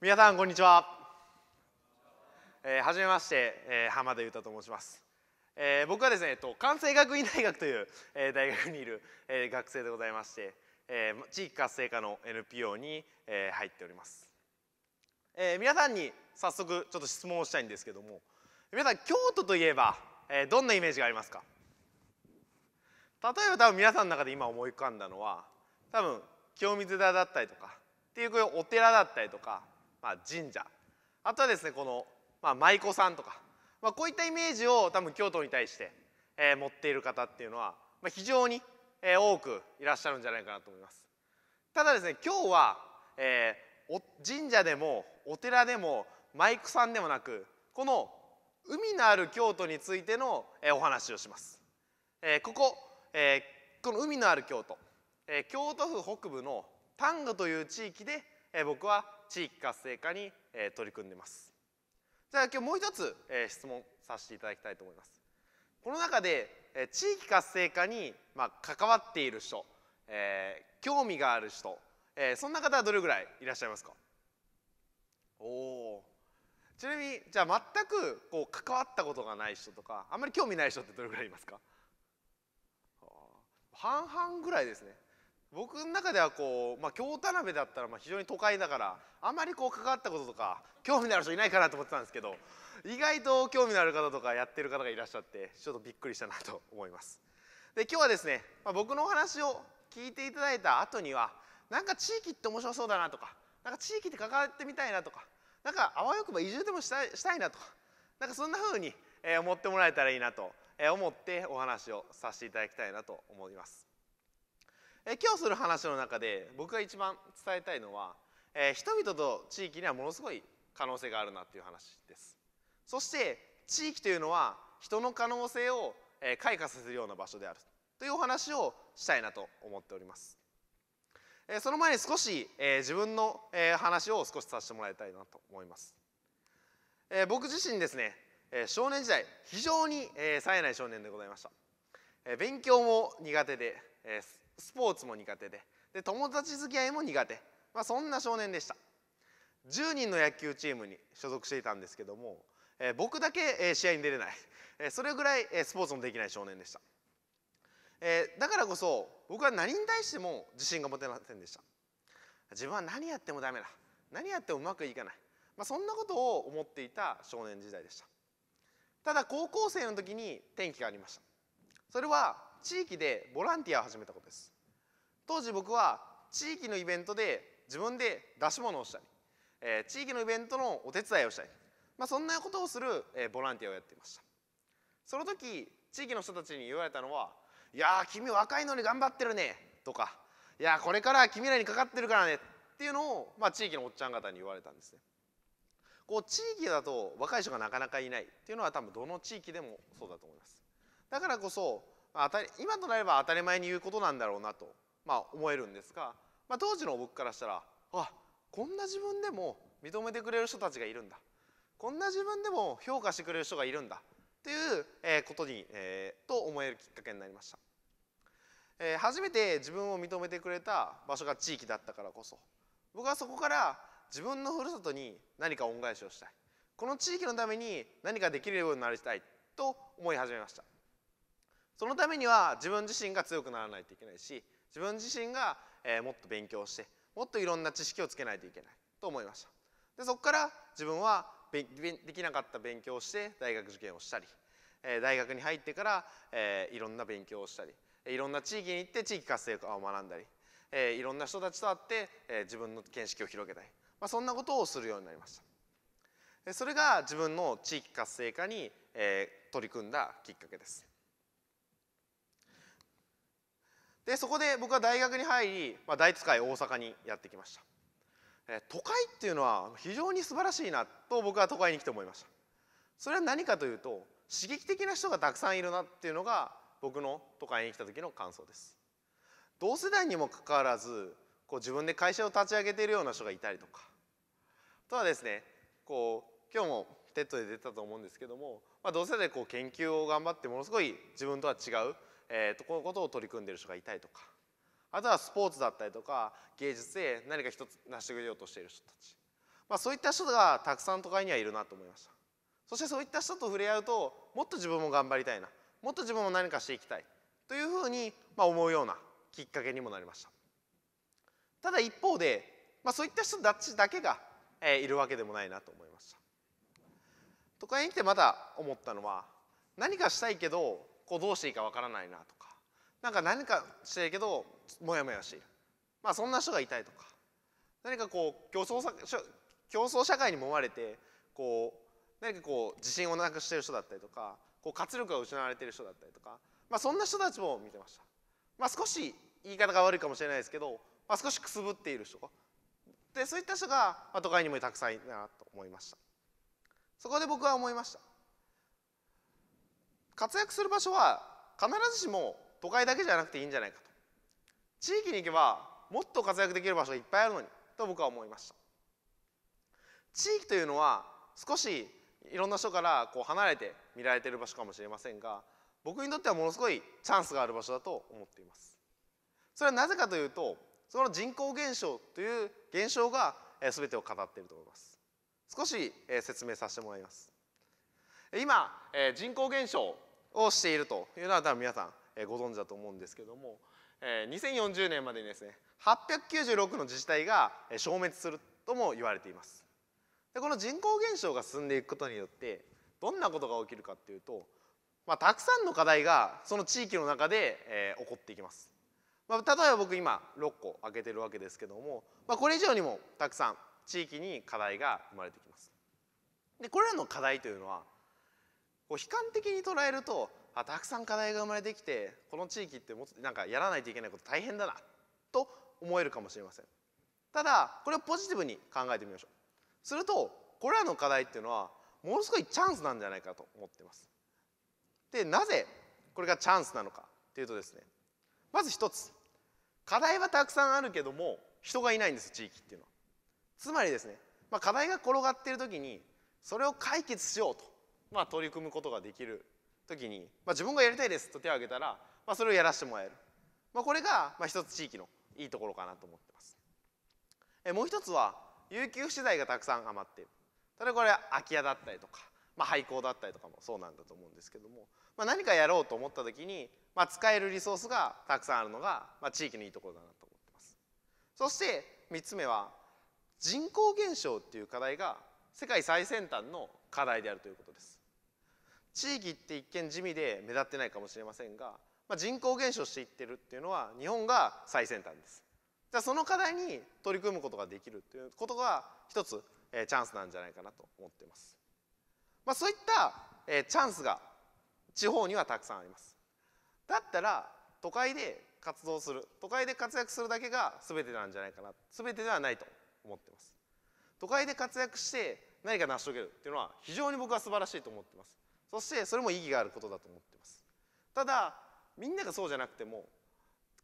皆さんこんにちは、えー、はじめまして、えー、浜田裕太と申します、えー、僕はですね、えっと、関西学院大学という、えー、大学にいる、えー、学生でございまして、えー、地域活性化の NPO に、えー、入っております、えー、皆さんに早速ちょっと質問をしたいんですけども皆さん京都といえば、えー、どんなイメージがありますか例えば多分皆さんの中で今思い浮かんだのは多分清水寺だったりとかっていうこういうお寺だったりとかまあ、神社あとはですねこの、まあ、舞妓さんとか、まあ、こういったイメージを多分京都に対して、えー、持っている方っていうのは、まあ、非常に、えー、多くいらっしゃるんじゃないかなと思います。ただですね今日は、えー、神社でもお寺でも舞妓さんでもなくこの海のある京都についての、えー、お話をします。えー、ここ、えー、この海のある京都、えー、京都府北部の丹後という地域で、えー、僕は地域活性化に、え取り組んでます。じゃあ今日もう一つ、え質問させていただきたいと思います。この中で、え地域活性化に、ま関わっている人、え興味がある人、えそんな方はどれぐらいいらっしゃいますかおおちなみにじゃあ全くこう関わったことがない人とかあんまり興味ない人ってどれぐらいいますか半々ぐらいですね僕の中ではこう、まあ、京田辺だったらまあ非常に都会だからあまりこう関わったこととか興味のある人いないかなと思ってたんですけど意外と興味のある方とかやってる方がいらっしゃってちょっとびっくりしたなと思います。で今日はですね、まあ、僕のお話を聞いていただいた後にはなんか地域って面白そうだなとかなんか地域で関わってみたいなとかなんかあわよくば移住でもしたいしたいなとかなんかそんな風に思ってもらえたらいいなと思ってお話をさせていただきたいなと思います。え今日する話の中で僕が一番伝えたいのは、え人々と地域にはものすごい可能性があるなっていう話ですそして地域というのは人の可能性を、え開花させるような場所であるというお話をしたいなと思っております、えその前に少し、え自分の、え話を少しさせてもらいたいなと思います、え僕自身ですね、え少年時代非常に、え冴えない少年でございました、え勉強も苦手で、スポーツも苦手でで友達付き合いも苦手、まあ、そんな少年でした10人の野球チームに所属していたんですけども、えー、僕だけ、えー、試合に出れない、えー、それぐらい、えー、スポーツもできない少年でした、えー、だからこそ僕は何に対しても自信が持てませんでした自分は何やってもダメだ何やってもうまくいかない、まあ、そんなことを思っていた少年時代でしたただ高校生の時に転機がありましたそれは地域でボランティアを始めたことです当時僕は地域のイベントで自分で出し物をしたり、えー、地域のイベントのお手伝いをしたり、まあ、そんなことをする、えー、ボランティアをやっていましたその時地域の人たちに言われたのは「いや君若いのに頑張ってるね」とか「いやこれから君らにかかってるからね」っていうのを、まあ、地域のおっちゃん方に言われたんですねこう地域だと若い人がなかなかいないっていうのは多分どの地域でもそうだと思いますだからこそまあ、今となれば当たり前に言うことなんだろうなと、まあ、思えるんですが、まあ、当時の僕からしたらあこんな自分でも認めてくれる人たちがいるんだこんな自分でも評価してくれる人がいるんだっていう、えことに、えー、と思えるきっかけになりました、え初めて自分を認めてくれた場所が地域だったからこそ僕はそこから自分のふるさとに何か恩返しをしたいこの地域のために何かできるようになりたいと思い始めましたそのためには自分自身が強くならないといけないし自分自身が、えもっと勉強してもっといろんな知識をつけないといけないと思いましたでそこから自分はできなかった勉強をして大学受験をしたり、え大学に入ってから、えいろんな勉強をしたりいろんな地域に行って地域活性化を学んだり、えいろんな人たちと会って、え自分の見識を広げたい、まあ、そんなことをするようになりましたそれが自分の地域活性化に、え取り組んだきっかけですでそこで僕は大学に入り、まあ、大津会大阪にやってきました、え都会っていうのは非常に素晴らしいなと僕は都会に来て思いましたそれは何かというと刺激的な人がたくさんいるなっていうのが僕の都会に来た時の感想です同世代にもかかわらずこう自分で会社を立ち上げているような人がいたりとかあとはですねこう今日もテッドで出たと思うんですけども、まあ、同世代こう研究を頑張ってものすごい自分とは違うえー、とこのことを取り組んでいる人がいたりとかあとはスポーツだったりとか芸術で何か一つ成し遂げようとしている人たち、まあ、そういった人がたくさん都会にはいるなと思いましたそしてそういった人と触れ合うともっと自分も頑張りたいなもっと自分も何かしていきたいというふうに、まあ、思うようなきっかけにもなりましたただ一方で、まあ、そういった人たちだけが、えー、いるわけでもないなと思いました都会に来てまた思ったのは何かしたいけどこうどうしていいかわからないなとかなんか何かしてるけどモヤモヤしている、まあ、そんな人がいたいとか何かこう競争競争社会にもまれてこう何かこう自信をなくしてる人だったりとかこう活力が失われてる人だったりとか、まあ、そんな人たちも見てました、まあ、少し言い方が悪いかもしれないですけど、まあ、少しくすぶっている人でそういった人が、まあ、都会にもたくさんいるなと思いましたそこで僕は思いました活躍する場所は必ずしも都会だけじゃなくていいんじゃないかと地域に行けばもっと活躍できる場所がいっぱいあるのにと僕は思いました地域というのは少しいろんな人からこう離れて見られてる場所かもしれませんが僕にとってはものすごいチャンスがある場所だと思っていますそれはなぜかというとその人口減少という現象が全てを語っていると思います少し説明させてもらいます今人口減少をしているというのは多分皆さん、えご存知だと思うんですけども、え2040年までにですね896の自治体が消滅するとも言われています。でこの人口減少が進んでいくことによってどんなことが起きるかっていうと、まあ、たくさんの課題がその地域の中で、えー、起こっていきます。まあ、例えば僕今6個挙げてるわけですけども、まあ、これ以上にもたくさん地域に課題が生まれてきます。でこれらの課題というのはこう悲観的に捉えるとあたくさん課題が生まれてきてこの地域ってもなんかやらないといけないこと大変だなと思えるかもしれませんただこれをポジティブに考えてみましょうするとこれらの課題っていうのはものすごいチャンスなんじゃないかと思ってますでなぜこれがチャンスなのかっていうとですねまず一つ課題はたくさんあるけども人がいないんです地域っていうのはつまりですね、まあ、課題が転がっている時にそれを解決しようとまあ、取り組むことができる時に、まあ、自分がやりたいですと手を挙げたら、まあ、それをやらせてもらえる、まあ、これが、まあ、一つ地域のいいところかなと思ってます。えもう一つは有給資材がたくさん余っている例えばこれ空き家だったりとか、まあ、廃校だったりとかもそうなんだと思うんですけども、まあ、何かやろうと思った時に、まあ、使えるリソースがたくさんあるのが、まあ、地域のいいところだなと思ってます。そして3つ目は人口減少っていう課題が世界最先端の課題であるということです。地域って一見地味で目立ってないかもしれませんが、まあ、人口減少していってるっていうのは日本が最先端です。じゃあその課題に取り組むことができるっていうことが一つ、えー、チャンスなんじゃないかなと思ってます。まあ、そういった、えー、チャンスが地方にはたくさんあります。だったら都会で活動する都会で活躍するだけが全てなんじゃないかな全てではないと思ってます。都会で活躍して何か成し遂げるっていうのは非常に僕は素晴らしいと思ってます。そしてそれも意義があることだと思ってますただみんながそうじゃなくても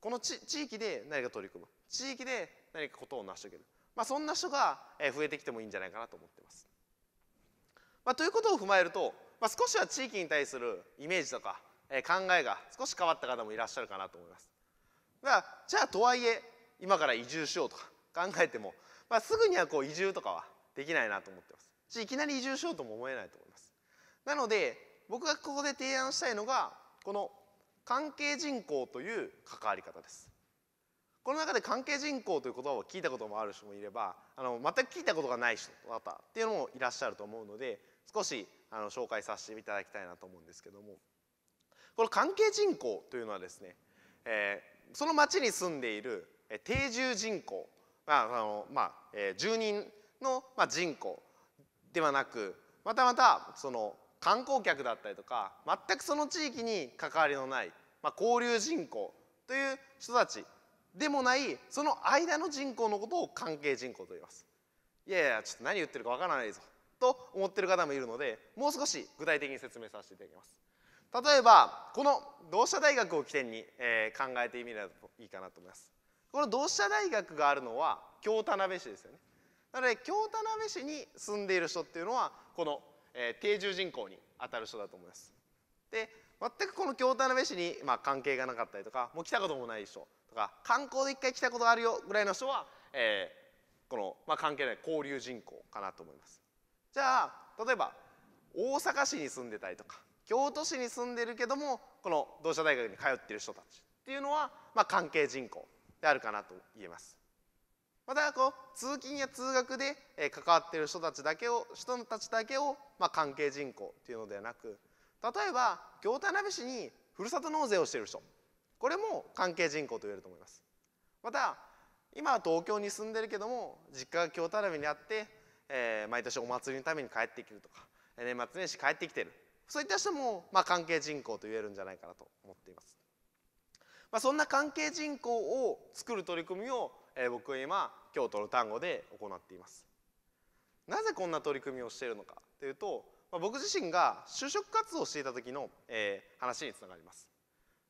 この地域で何か取り組む地域で何かことを成し遂げる、まあ、そんな人が増えてきてもいいんじゃないかなと思ってます、まあ、ということを踏まえると、まあ、少しは地域に対するイメージとか考えが少し変わった方もいらっしゃるかなと思いますだじゃあとはいえ今から移住しようとか考えても、まあ、すぐにはこう移住とかはできないなと思ってますしいきなり移住しようとも思えないと思いますなので僕がここで提案したいのがこの関係人口という関わり方です。この中で関係人口という言葉を聞いたこともある人もいればあの全く聞いたことがない人だったっていうのもいらっしゃると思うので少しあの紹介させていただきたいなと思うんですけどもこの関係人口というのはですね、えー、その町に住んでいる定住人口、まああのまあえー、住人の、まあ、人口ではなくまたまたその観光客だったりとか全くその地域に関わりのない、まあ、交流人口という人たちでもないその間の人口のことを関係人口と言います。いやいやちょっと何言ってるかわからないぞと思ってる方もいるのでもう少し具体的に説明させていただきます。例えばこの同志社大学を起点に、えー、考えてみればいいかなと思います。この同志社大学があるのは京田辺市ですよね。なので京田辺市に住んでいる人っていうのはこのえー、定住人口に当たる人だと思います。で全くこの京田辺市に、まあ、関係がなかったりとかもう来たこともない人とか観光で一回来たことあるよぐらいの人は、えー、この、まあ、関係ない交流人口かなと思います。じゃあ例えば大阪市に住んでたりとか京都市に住んでるけどもこの同志社大学に通ってる人たちっていうのは、まあ、関係人口であるかなと言えます。またこう通勤や通学で、え関わってる人たちだけを人たちだけを、まあ、関係人口っていうのではなく例えば行田鍋市にふるさと納税をしている人これも関係人口と言えると思いますまた今は東京に住んでるけども実家が京田鍋にあって、えー、毎年お祭りのために帰ってきるとか年末年始帰ってきてるそういった人も、まあ、関係人口と言えるんじゃないかなと思っています、まあ、そんな関係人口を作る取り組みをえ僕は今京都の単語で行っています。なぜこんな取り組みをしているのかというと、まあ、僕自身が就職活動をしていた時の、え話につながります。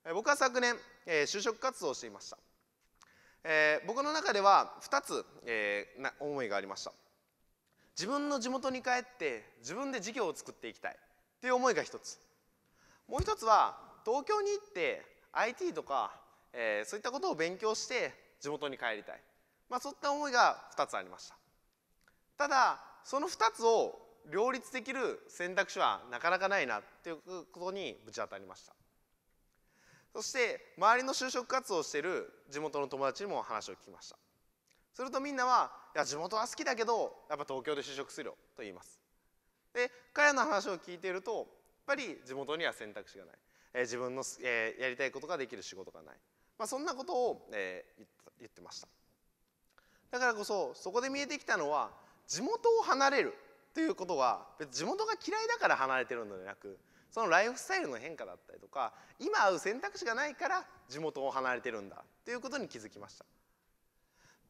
え僕は昨年、え就職活動をしていました。え僕の中では2つ、えな思いがありました。自分の地元に帰って自分で事業を作っていきたいっていう思いが一つ。もう一つは東京に行って IT とか、えそういったことを勉強して地元に帰りたい、まあ、そういった思いが2つありましたただその2つを両立できる選択肢はなかなかないなっていうことにぶち当たりましたそして周りの就職活動をしている地元の友達にも話を聞きましたするとみんなはいや地元は好きだけどやっぱ東京で就職するよと言いますで彼らの話を聞いているとやっぱり地元には選択肢がない、えー、自分の、えー、やりたいことができる仕事がないまあ、そんなことを、えー、言ってましただからこそそこで見えてきたのは地元を離れるということは別地元が嫌いだから離れてるのではなくそのライフスタイルの変化だったりとか今会う選択肢がないから地元を離れてるんだということに気づきました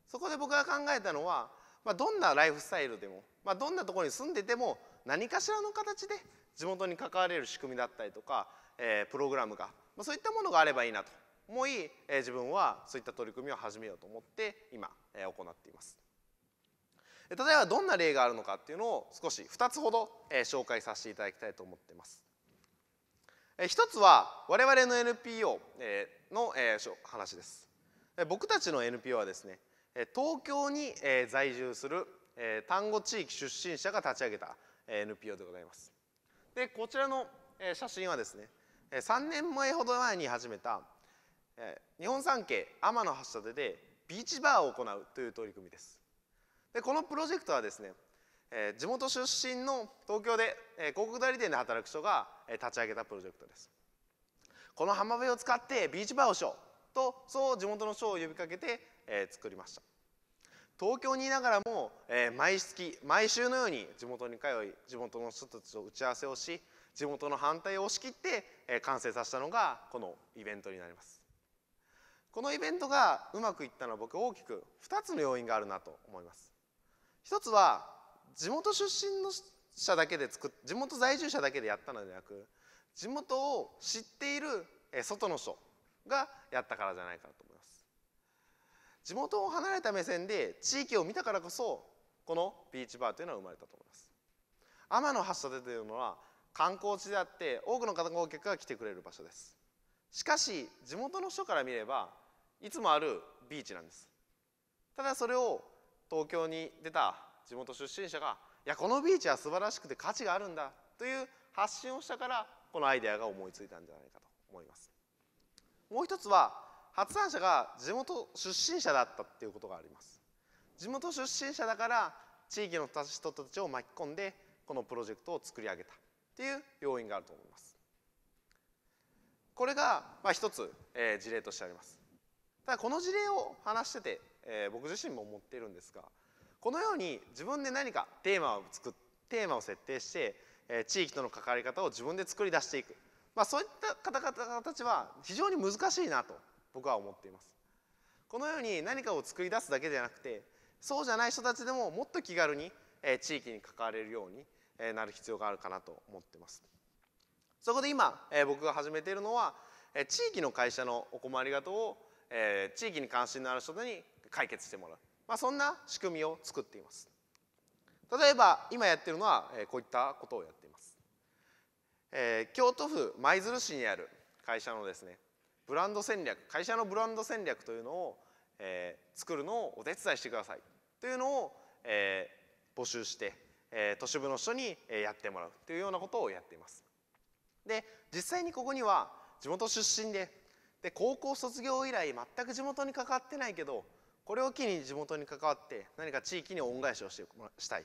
そこで僕が考えたのは、まあ、どんなライフスタイルでも、まあ、どんなところに住んでても何かしらの形で地元に関われる仕組みだったりとか、えー、プログラムが、まあ、そういったものがあればいいなと思い、え自分はそういった取り組みを始めようと思って今、え行っています。例えばどんな例があるのかっていうのを少し2つほど、え紹介させていただきたいと思っています。えー、1つは我々の NPO、えの、え話です。僕たちの NPO はですね東京に、え在住する、え単語地域出身者が立ち上げた NPO でございます。でこちらの、え写真はですね3年前ほど前に始めた日本三景天橋立でビーチバーを行うという取り組みですでこのプロジェクトはですね、え地元出身の東京で、え広告代理店で働く人が、え立ち上げたプロジェクトですこの浜辺を使ってビーチバーをしようとそう地元の人を呼びかけて、え作りました東京にいながらも、え毎月毎週のように地元に通い地元の人たちと打ち合わせをし地元の反対を押し切って、え完成させたのがこのイベントになりますこのイベントがうまくいったのは僕大きく2つの要因があるなと思います。一つは地元出身の者だけで作っ地元在住者だけでやったのではなく地元を知っている外の人がやったからじゃないかなと思います。地元を離れた目線で地域を見たからこそこのビーチバーというのは生まれたと思います。天橋立というのは観光地であって多くの観光客が来てくれる場所です。しかし地元の人から見ればいつもあるビーチなんですただそれを東京に出た地元出身者がいやこのビーチは素晴らしくて価値があるんだという発信をしたからこのアイデアが思いついたんじゃないかと思いますもう一つは発案者が地元出身者だったっていうことがあります地元出身者だから地域の人たちを巻き込んでこのプロジェクトを作り上げたっていう要因があると思いますこれがまあ一つ、えー、事例としてありますただこの事例を話してて、えー、僕自身も思ってるんですがこのように自分で何かテーマを作テーマを設定して、えー、地域との関わり方を自分で作り出していく、まあ、そういった方々たちは非常に難しいなと僕は思っています。このように何かを作り出すだけじゃなくてそうじゃない人たちでももっと気軽に、えー、地域に関われるように、えー、なる必要があるかなと思ってます。そこで今、えー、僕が始めているのは、えー、地域の会社のお困りがとをえー、地域に関心のある人に解決してもらう、まあ、そんな仕組みを作っています例えば今やってるのは、えー、こういったことをやっています、えー、京都府舞鶴市にある会社のですねブランド戦略会社のブランド戦略というのを、えー、作るのをお手伝いしてくださいというのを、えー、募集して、えー、都市部の人に、えやってもらうというようなことをやっていますで実際にここには地元出身でで高校卒業以来全く地元に関わってないけどこれを機に地元に関わって何か地域に恩返しをしてしたい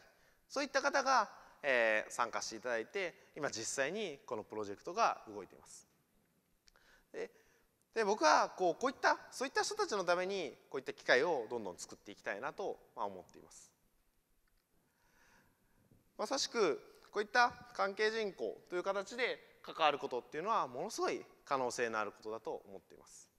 そういった方が、えー、参加していただいて今実際にこのプロジェクトが動いています。でで僕はこうこういったそういった人たちのためにこういった機会をどんどん作っていきたいなと思っています。まさしくこういった関係人口という形で関わることっていうのはものすごい可能性のあることだと思っています。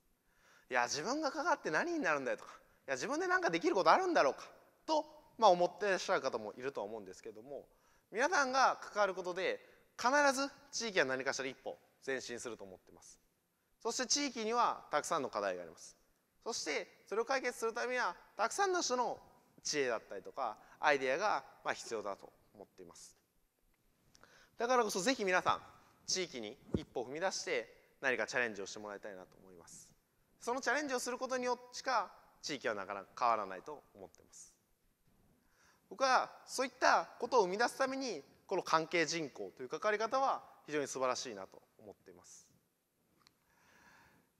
いや自分が関わって何になるんだよとかいや自分で何かできることあるんだろうかと、まあ、思ってらっしゃる方もいるとは思うんですけども皆さんが関わることで必ず地域は何かしら一歩前進すると思ってます。そして地域にはたくさんの課題があります。そしてそれを解決するためにはたくさんの人の知恵だったりとかアイデアがま必要だと思っています。だからこそぜひ皆さん地域に一歩踏み出して何かチャレンジをしてもらいたいなと思いますそのチャレンジをすることによってしか地域はなかなか変わらないと思ってます僕はそういったことを生み出すためにこの関係人口という関わり方は非常に素晴らしいなと思っています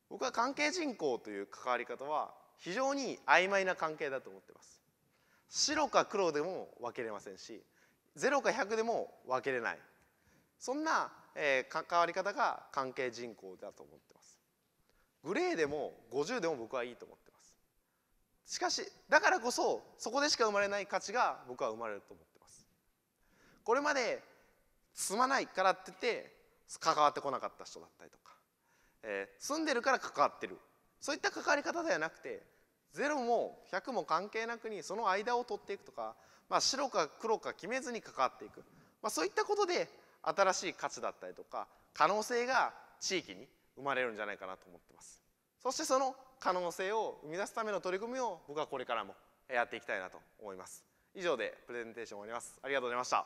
僕は関係人口という関わり方は非常に曖昧な関係だと思ってます白か黒でも分けれませんしゼロか100でも分けれないそんなえ関わり方が関係人口だと思ってますグレーでも50でも僕はいいと思ってますしかしだからこそそこでしか生まれない価値が僕は生まれると思ってますこれまで住まないからって言って関わってこなかった人だったりとか、えー、住んでるから関わってるそういった関わり方ではなくて0も100も関係なくにその間を取っていくとか、まあ、白か黒か決めずに関わっていく、まあ、そういったことで新しい価値だったりとか可能性が地域に生まれるんじゃないかなと思ってますそしてその可能性を生み出すための取り組みを僕はこれからもやっていきたいなと思います以上でプレゼンテーション終わりますありがとうございました